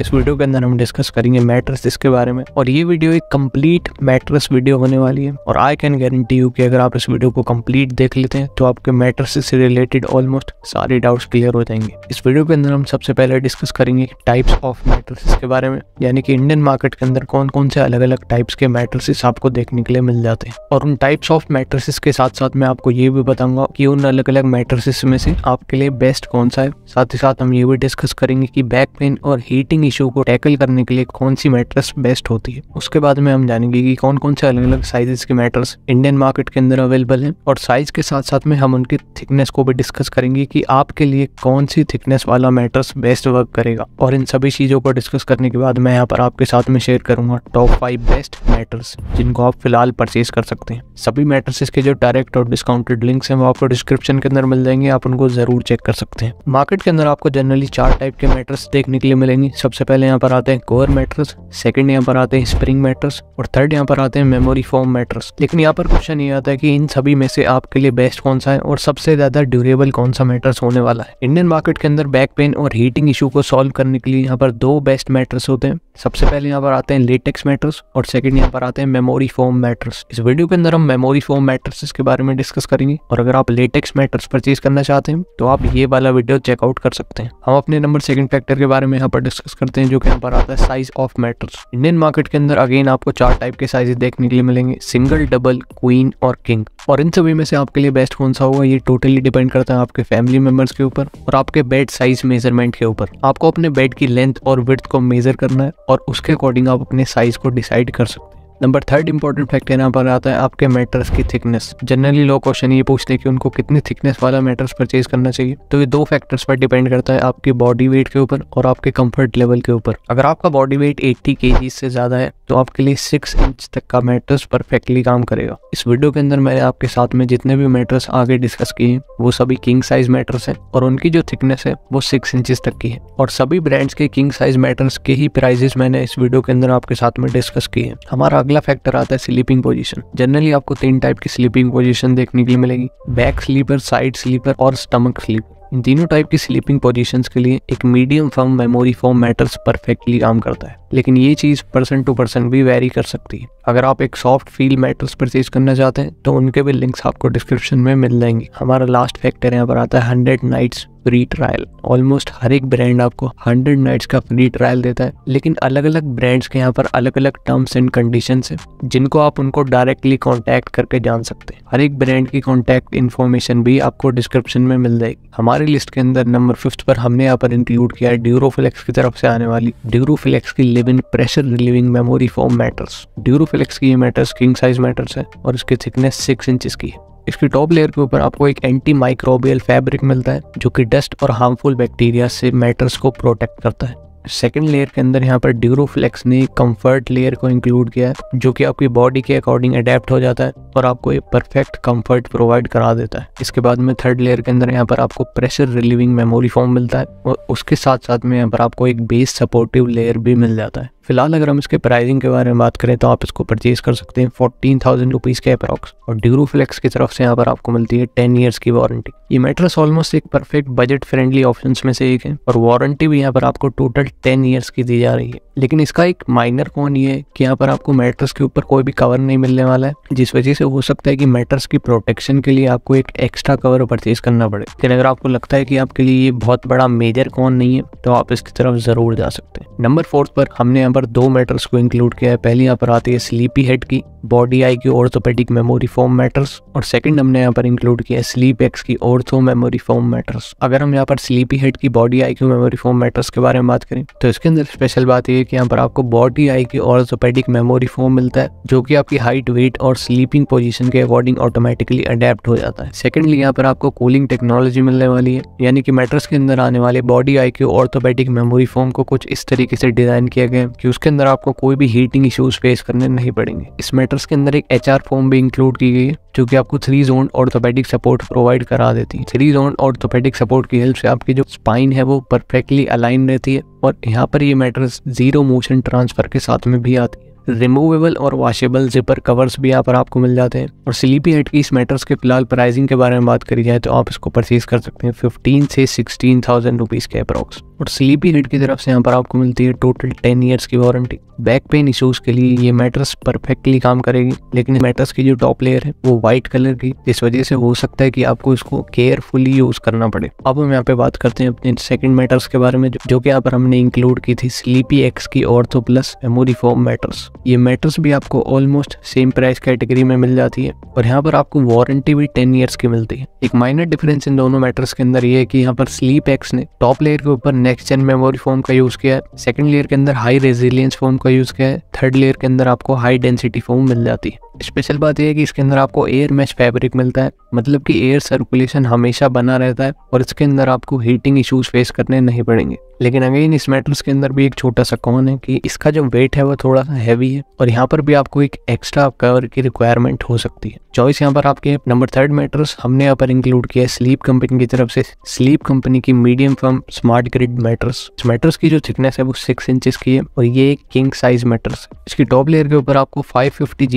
इस वीडियो के अंदर हम डिस्कस करेंगे मैट्रेस इसके बारे में और ये वीडियो एक कंप्लीट मैट्रेस वीडियो होने वाली है और आई कैन गारंटी यू कि अगर आप इस वीडियो को कंप्लीट देख लेते हैं तो आपके मैट्रेस से रिलेटेड ऑलमोस्ट सारे डाउट्स क्लियर हो जाएंगे इस वीडियो के अंदर हम सबसे पहले डिस्कस करेंगे टाइप्स ऑफ मैट्रेस के बारे में यानी कि इंडियन मार्केट के अंदर कौन कौन से अलग अलग टाइप्स के मैट्रेसेस आपको देखने के लिए मिल जाते हैं और उन टाइप्स ऑफ मैट्रेसेस के साथ साथ मैं आपको ये भी बताऊंगा कि उन अलग अलग मैट्रेसेस में से आपके लिए बेस्ट कौन सा है साथ ही साथ हम ये भी डिस्कस करेंगे कि बैक पेन और हीटिंग इशू को टैकल करने के लिए कौन सी मैट्रेस बेस्ट होती है उसके बाद में हम जानेंगे कि कौन कौन से अलग अलग साइजेस के मैट्रेस इंडियन मार्केट के अंदर अवेलेबल हैं और साइज के साथ साथ में हम उनके थिकनेस को भी डिस्कस करेंगे कि आपके लिए कौन सी थिकनेस वाला मैट्रेस बेस्ट वर्क करेगा और इन सभी चीज़ों को डिस्कस करने के बाद मैं यहाँ पर आपके साथ में शेयर करूंगा टॉप फाइव बेस्ट मैटर्स जिनको आप फिलहाल परचेज कर सकते हैं सभी मैटर्सेस के जो डायरेक्ट और डिस्काउंटेड लिंक है वो आपको डिस्क्रिप्शन के अंदर मिल जाएंगे आप उनको जरूर चेक कर सकते हैं मार्केट के अंदर आपको जनरली चार टाइप के मैटर्स देखने के लिए मिलेंगे सबसे सबसे पहले यहाँ पर आते हैं कोर मैट्रस सेकंड यहाँ पर आते हैं स्प्रिंग मैट्रस और थर्ड यहाँ पर आते हैं मेमोरी फॉर्म मैट्रस लेकिन यहाँ पर क्वेश्चन ये आता है कि इन सभी में से आपके लिए बेस्ट कौन सा है और सबसे ज्यादा ड्यूरेबल कौन सा मैट्रस होने वाला है इंडियन मार्केट के अंदर बैक पेन और हीटिंग इशू को सॉल्व करने के लिए यहाँ पर दो बेस्ट मैट्रस होते हैं सबसे पहले यहाँ पर आते हैं लेटेक्स मैट्रस और सेकंड यहाँ पर आते हैं मेमोरी फॉर्म मैट्रस इस वीडियो के अंदर हम मेमोरी फॉर्म मैट्रसेस के बारे में डिस्कस करेंगे और अगर आप लेटेक्स मैट्रस परचेज करना चाहते हैं तो आप ये वाला वीडियो चेकआउट कर सकते हैं हम अपने नंबर सेकंड फैक्टर के बारे में यहाँ पर डिस्कस कर करते हैं जो कि यहाँ पर आता है size of mattress Indian market के अंदर अगेन आपको चार टाइप के साइजेस देखने के लिए मिलेंगे सिंगल डबल क्वीन और किंग और इन सभी में से आपके लिए बेस्ट कौन सा होगा ये टोटली डिपेंड करता है आपके फैमिली मेंबर्स के ऊपर और आपके बेड साइज मेजरमेंट के ऊपर आपको अपने बेड की लेंथ और विर्थ को मेजर करना है और उसके अकॉर्डिंग आप अपने साइज को डिसाइड कर सकते हैं नंबर थर्ड इंपॉर्टेंट फैक्ट यहाँ पर आता है आपके मैटर्स की थिकनेस जनरली लोग क्वेश्चन ये पूछते हैं कि उनको कितनी थिकनेस वाला मैटर्स परचेज करना चाहिए तो ये दो फैक्टर्स पर डिपेंड करता है आपकी बॉडी वेट के ऊपर और आपके कंफर्ट लेवल के ऊपर अगर आपका बॉडी वेट एट्टी के से ज़्यादा है तो आपके लिए सिक्स इंच तक का मैटर्स परफेक्टली काम करेगा इस वीडियो के अंदर मैंने आपके साथ में जितने भी मैटर्स आगे डिस्कस किए हैं वो सभी किंग साइज मैटर्स है और उनकी जो थिकनेस है वो सिक्स इंचज तक की है और सभी ब्रांड्स के किंग साइज मैटर्स के ही प्राइजेस मैंने इस वीडियो के अंदर आपके साथ में डिस्कस किए हैं हमारा अगला फैक्टर आता है स्लीपिंग पोजीशन जनरली आपको तीन टाइप की स्लीपिंग पोजीशन देखने के लिए मिलेगी बैक स्लीपर साइड स्लीपर और स्टमक स्लीप इन तीनों टाइप की स्लीपिंग पोजीशंस के लिए एक medium firm memory foam mattress perfectly काम करता है लेकिन ये चीज़ पर्सन टू पर्सन भी वेरी कर सकती है अगर आप एक सॉफ्ट फील मैटर्स परचेज करना चाहते हैं तो उनके भी लिंक्स आपको डिस्क्रिप्शन में मिल जाएंगे हमारा लास्ट फैक्टर यहाँ पर आता है hundred nights free trial almost हर एक ब्रांड आपको 100 नाइट्स का फ्री ट्रायल देता है लेकिन अलग अलग ब्रांड्स के यहाँ पर अलग अलग टर्म्स एंड कंडीशन है जिनको आप उनको डायरेक्टली कॉन्टैक्ट करके जान सकते हैं हर एक ब्रांड की कॉन्टैक्ट इन्फॉर्मेशन भी आपको डिस्क्रिप्शन में मिल जाएगी हमारी लिस्ट के अंदर नंबर फिफ्थ पर हमने यहाँ पर इंक्लूड किया है ड्यूरोफिलेक्स की तरफ से आने वाली ड्यूरोफिलेक्स की live in pressure relieving memory foam mattress Duroflex की ये मैटर्स किंग साइज मैटर्स है और इसकी थिकनेस सिक्स इंचज की है इसकी टॉप लेयर के ऊपर आपको एक एंटी माइक्रोबियल फैब्रिक मिलता है जो कि डस्ट और हार्मफुल बैक्टीरिया से मैटर्स को प्रोटेक्ट करता है सेकेंड लेयर के अंदर यहाँ पर ड्यूरोफ्लेक्स ने कंफर्ट लेयर को इंक्लूड किया है जो कि आपकी बॉडी के अकॉर्डिंग अडेप्ट हो जाता है पर आपको ये परफेक्ट कंफर्ट प्रोवाइड करा देता है इसके बाद में थर्ड लेयर के अंदर यहाँ पर आपको प्रेशर रिलीविंग मेमोरी फॉर्म मिलता है और उसके साथ साथ में यहाँ पर आपको एक बेस सपोर्टिव लेयर भी मिल जाता है फिलहाल अगर हम इसके प्राइसिंग के बारे में बात करें तो आप इसको परचेज कर सकते हैं फोर्टीन थाउजेंड रुपीज़ के अप्रॉक्स और ड्यूरो फ्लेक्स की तरफ से यहाँ पर आपको मिलती है टेन ईयर्स की वारंटी ये मेट्रस ऑलमोस्ट एक परफेक्ट बजट फ्रेंडली ऑप्शन में से एक है और वारंटी भी यहाँ पर आपको टोटल टेन ईयर्स की दी जा रही है लेकिन इसका एक माइनर कौन ये है कि यहाँ पर आपको मेट्रस के ऊपर कोई भी कवर नहीं मिलने वाला है जिस वजह से हो सकता है कि मैटर्स की प्रोटेक्शन के लिए आपको एक एक्स्ट्रा कवर परचेज करना पड़े लेकिन अगर आपको लगता है कि आपके लिए ये बहुत बड़ा मेजर कौन नहीं है तो आप इसकी तरफ ज़रूर जा सकते हैं नंबर फोर्थ पर हमने यहाँ पर दो मैटर्स को इंक्लूड किया है पहली यहाँ पर आती है स्लीपी हेड की बॉडी आई की ऑर्थोपेडिक मेमोरी फॉर्म मैटर्स और सेकंड हमने यहाँ पर इंक्लूड किया है स्लीप एक्स की ऑर्थो मेमोरी फॉर्म मैटर्स अगर हम यहाँ पर स्लीपी हेड की body I Q memory foam mattress के बारे में बात करें तो इसके अंदर स्पेशल बात यह है कि यहाँ पर आपको बॉडी आई की ऑर्थोपेडिक मेमोरी फॉर्म मिलता है जो कि आपकी हाइट वेट और स्लीपिंग पोजीशन के अकॉर्डिंग ऑटोमेटिकली अडेप्ट हो जाता है सेकेंडली यहाँ पर आपको कूलिंग टेक्नोलॉजी मिलने वाली है यानी कि मेट्रस के अंदर आने वाले body I orthopaedic memory foam को कुछ इस तरीके से डिजाइन किया गया कि उसके अंदर आपको कोई भी हीटिंग इशूज फेस करने नहीं पड़ेंगे इस मेट्रस के अंदर एक एच फॉर्म भी इंक्लूड की गई है जो कि आपको three zone orthopaedic support provide करा देती है थ्री जोन ऑर्थोपेडिक सपोर्ट की हेल्प से आपकी जो स्पाइन है वो परफेक्टली अलाइन रहती है और यहाँ पर ये मैटर्स जीरो मोशन ट्रांसफर के साथ में भी आती है रिमूवेबल और वॉशेबल जिपर कवर्स भी यहाँ पर आपको मिल जाते हैं और स्लीपी हेड की इस मेटर्स के फिलहाल प्राइसिंग के बारे में बात करी जाए तो आप इसको परचेज कर सकते हैं फिफ्टीन से सिक्सटीन थाउजेंड रुपीज़ के अप्रॉक्स और स्लीपी हेड की तरफ से यहाँ पर आपको मिलती है टोटल टेन ईयर्स की वारंटी बैक पेन इश्यूज के लिए ये मैट्रस परफेक्टली काम करेगी लेकिन मैट्रस की जो टॉप लेयर है वो व्हाइट कलर की इस वजह से हो सकता है कि आपको इसको केयरफुली यूज करना पड़े अब हम यहाँ पे बात करते हैं अपने सेकंड मैटर्स के बारे में जो कि यहाँ पर हमने इंक्लूड की थी स्लीपी एक्स की ortho plus memory foam mattress ये मैटर्स भी आपको ऑलमोस्ट सेम प्राइस कैटेगरी में मिल जाती है और यहाँ पर आपको वारंटी भी टेन ईयर्स की मिलती है एक माइनर डिफरेंस इन दोनों मैटर्स के अंदर ये है कि यहाँ पर स्लीप एक्स ने टॉप लेयर के ऊपर नेक्स्ट जन मेमोरी फोम का यूज़ किया है सेकेंड लेयर के अंदर हाई रेजिलियंस फोम का यूज़ किया है थर्ड लेयर के अंदर आपको हाई डेंसिटी फोम मिल जाती है स्पेशल बात यह है कि इसके अंदर आपको एयर मैच फैब्रिक मिलता है मतलब कि एयर सर्कुलेशन हमेशा बना रहता है और इसके अंदर आपको हीटिंग इश्यूज फेस करने नहीं पड़ेंगे लेकिन अगेन इस मेटल्स के अंदर भी एक छोटा सा कॉन है कि इसका जो वेट है वो थोड़ा सा हैवी है और यहाँ पर भी आपको एक एक्स्ट्रा कवर की रिक्वायरमेंट हो सकती है चॉइस यहाँ पर आपके नंबर थर्ड मेटल्स हमने यहाँ पर इंक्लूड किया है स्लीप कंपनी की तरफ से स्लीप कंपनी की medium firm smart grid mattress mattress की जो थिकनेस है वो सिक्स इंचेस की है और ये किंग साइज मेटर्स इसकी टॉप लेयर के ऊपर आपको फाइव फिफ्टी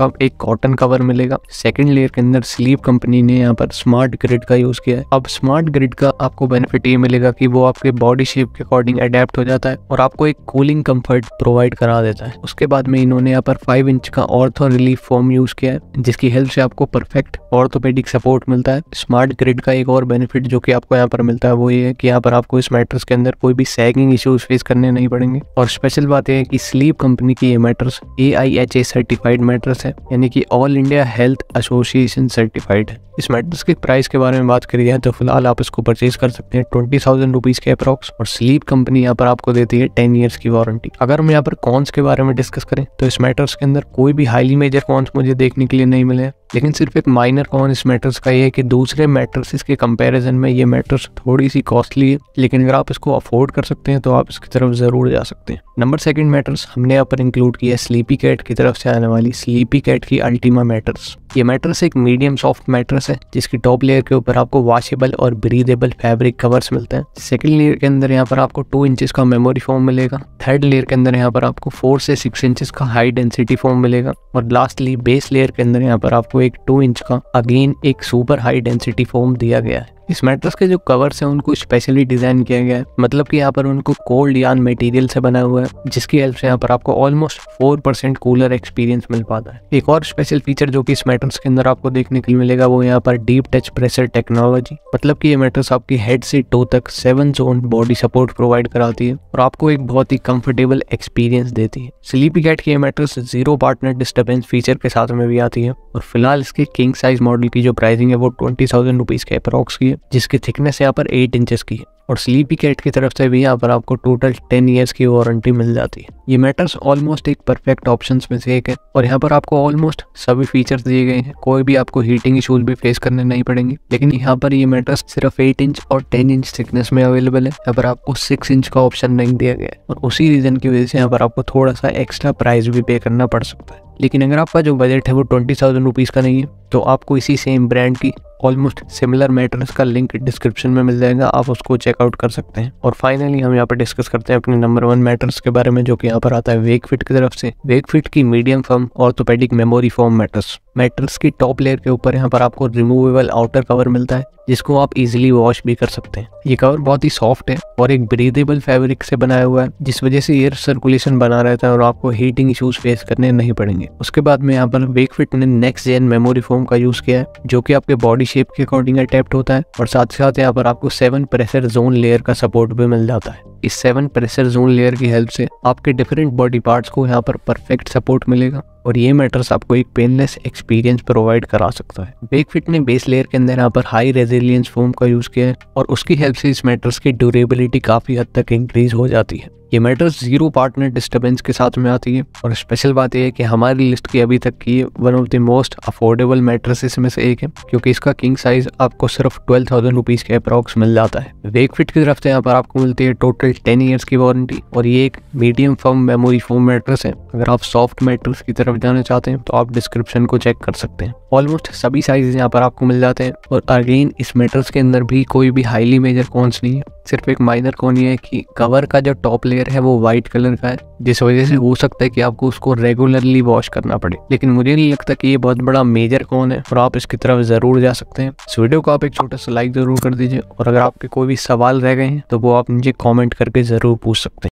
का एक कॉटन कवर मिलेगा सेकंड लेयर के अंदर स्लीप कंपनी ने यहाँ पर स्मार्ट ग्रिड का यूज किया है अब स्मार्ट ग्रिड का आपको बेनिफिट ये मिलेगा कि वो आपके बॉडी शेप के अकॉर्डिंग अडेप्ट हो जाता है और आपको एक कूलिंग कंफर्ट प्रोवाइड करा देता है उसके बाद में इन्होंने यहाँ पर फाइव इंच का ऑर्थो रिलीफ फॉर्म यूज किया है जिसकी हेल्प से आपको परफेक्ट ऑर्थोपेडिक सपोर्ट मिलता है स्मार्ट ग्रिड का एक और बेनिफिट जो कि आपको यहाँ पर मिलता है वो ये है कि यहाँ पर आपको इस मैट्रस के अंदर कोई भी सैगिंग इश्यूज फेस करने नहीं पड़ेंगे और स्पेशल बात यह है कि स्लीप कंपनी की ये मैट्रस ए आई एच ए सर्टिफाइड मैट्रस है यानी कि all India health association certified है इस मैट्रेस के प्राइस के बारे में बात करी जाए तो फिलहाल आप इसको परचेज कर सकते हैं ट्वेंटी थाउजेंड रुपीज़ के अप्रॉक्स और स्लीप कंपनी यहाँ पर आपको देती है टेन ईयर्स की वारंटी अगर हम यहाँ पर कॉन्स के बारे में डिस्कस करें तो इस मैटर्स के अंदर कोई भी हाईली मेजर कॉन्स मुझे देखने के लिए नहीं मिले लेकिन सिर्फ एक माइनर कॉन इस मैटर्स का ये है कि दूसरे मैट्रेसेस के कंपैरिजन में ये मैटर्स थोड़ी सी कॉस्टली है लेकिन अगर आप इसको अफोर्ड कर सकते हैं तो आप इसकी तरफ ज़रूर जा सकते हैं नंबर सेकंड मैटर्स हमने यहाँ पर इंक्लूड किया है स्लीपी कैट की तरफ से आने वाली स्लीपी कैट की अल्टीमा मैटर्स ये मेट्रस एक मीडियम सॉफ्ट मेट्रस है जिसकी टॉप लेयर के ऊपर आपको वॉशेबल और ब्रीदेबल फैब्रिक कवर्स मिलते हैं सेकंड लेयर के अंदर यहाँ पर आपको टू इंचेस का मेमोरी फोम मिलेगा थर्ड लेयर के अंदर यहाँ पर आपको फोर से सिक्स इंचेस का हाई डेंसिटी फोम मिलेगा और लास्टली बेस लेयर के अंदर यहाँ पर आपको एक टू इंच का अगेन एक सुपर हाई डेंसिटी फोम दिया गया है इस मेट्रस के जो कवर्स हैं उनको स्पेशली डिज़ाइन किया गया है मतलब कि यहाँ पर उनको कोल्ड यान मटेरियल से बना हुआ है जिसकी हेल्प से यहाँ पर आपको almost four percent cooler experience मिल पाता है एक और स्पेशल फीचर जो कि इस मेट्रस के अंदर आपको देखने के लिए मिलेगा वो यहाँ पर डीप टच प्रेशर टेक्नोलॉजी मतलब की ये मेट्रस आपकी हेड से टो तक seven zone body support provide कराती है और आपको एक बहुत ही कम्फर्टेबल एक्सपीरियंस देती है स्लीपी कैट की ये mattress zero partner disturbance feature के साथ में भी आती है और फिलहाल इसके किंग साइज मॉडल की जो प्राइसिंग है वो ट्वेंटी थाउजेंड रुपीज़ के अप्रॉक्स की है जिसकी थिकनेस यहाँ पर एट इंचेस की है और स्लीपी कैट की तरफ से भी यहाँ पर आपको टोटल टेन ईयर्स की वारंटी मिल जाती है ये मैटर्स ऑलमोस्ट एक परफेक्ट ऑप्शन में से एक है और यहाँ पर आपको ऑलमोस्ट सभी फीचर्स दिए गए हैं कोई भी आपको हीटिंग इशूज भी फेस करने नहीं पड़ेंगे लेकिन यहाँ पर ये मैटर्स सिर्फ एट इंच और टेन इंच थिकनेस में अवेलेबल है यहाँ पर आपको सिक्स इंच का ऑप्शन नहीं दिया गया और उसी रीजन की वजह से यहाँ पर आपको थोड़ा सा एक्स्ट्रा प्राइस भी पे करना पड़ सकता है लेकिन अगर आपका जो बजट है वो ट्वेंटी थाउजेंड रुपीज़ का नहीं है तो आपको इसी सेम ब्रांड की ऑलमोस्ट सिमिलर मैटर्स का लिंक डिस्क्रिप्शन में मिल जाएगा आप उसको चेकआउट कर सकते हैं और फाइनली हम यहाँ पर डिस्कस करते हैं अपने नंबर वन मैटर्स के बारे में जो कि यहाँ पर आता है वेक फिट की तरफ से वेक फिट की medium firm orthopaedic memory foam mattress mattress की टॉप लेयर के ऊपर यहाँ पर आपको रिमूवेबल आउटर कवर मिलता है जिसको आप इजिली वॉश भी कर सकते हैं ये कवर बहुत ही सॉफ्ट है और एक ब्रीदेबल फेब्रिक से बनाया हुआ है जिस वजह से एयर सर्कुलेशन बना रहता है और आपको हीटिंग इश्यूज फेस करने नहीं पड़ेंगे उसके बाद में यहाँ पर वेक फिट ने नेक्स्ट जेन मेमोरी फोम का यूज़ किया है जो कि आपके बॉडी शेप के अकॉर्डिंग अटैप्ट होता है और साथ साथ यहाँ पर आपको सेवन प्रेशर जोन लेयर का सपोर्ट भी मिल जाता है इस सेवन प्रेशर जोन लेयर की हेल्प से आपके डिफरेंट बॉडी पार्ट्स को यहाँ पर परफेक्ट सपोर्ट मिलेगा और ये मैटर्स आपको एक पेनलेस एक्सपीरियंस प्रोवाइड करा सकता है बेक फिट ने बेस लेयर के अंदर यहाँ पर हाई रेजिलियंस फोम का यूज़ किया है और उसकी हेल्प से इस मैटर्स की ड्यूरेबिलिटी काफ़ी हद तक इंक्रीज हो जाती है ये मेटर्स जीरो पार्टनर डिस्टर्बेंस के साथ में आती है और स्पेशल बात यह है कि हमारी लिस्ट की अभी तक की one of the most affordable mattress में से एक है क्योंकि इसका किंग साइज आपको सिर्फ ट्वेल्व थाउजेंड रुपीज़ के अप्रॉक्स मिल जाता है वेक फिट की तरफ से यहाँ पर आपको मिलती है टोटल टेन ईयर्स की वारंटी और ये एक medium firm memory foam mattress है अगर आप सॉफ्ट मेट्रेस की तरफ जाना चाहते हैं तो आप डिस्क्रिप्शन को चेक कर सकते हैं ऑलमोस्ट सभी साइज यहाँ पर आपको मिल जाते हैं और अगेन इस मेटर्स के अंदर भी कोई भी हाईली मेजर कॉन्स नहीं है सिर्फ एक माइनर कौन ये है कि कवर का जो टॉप लेयर है वो व्हाइट कलर का है जिस वजह से हो सकता है कि आपको उसको रेगुलरली वॉश करना पड़े लेकिन मुझे नहीं लगता कि ये बहुत बड़ा मेजर कौन है और आप इसकी तरफ ज़रूर जा सकते हैं इस वीडियो को आप एक छोटा सा लाइक ज़रूर कर दीजिए और अगर आपके कोई भी सवाल रह गए हैं तो वो आप नीचे कॉमेंट करके ज़रूर पूछ सकते हैं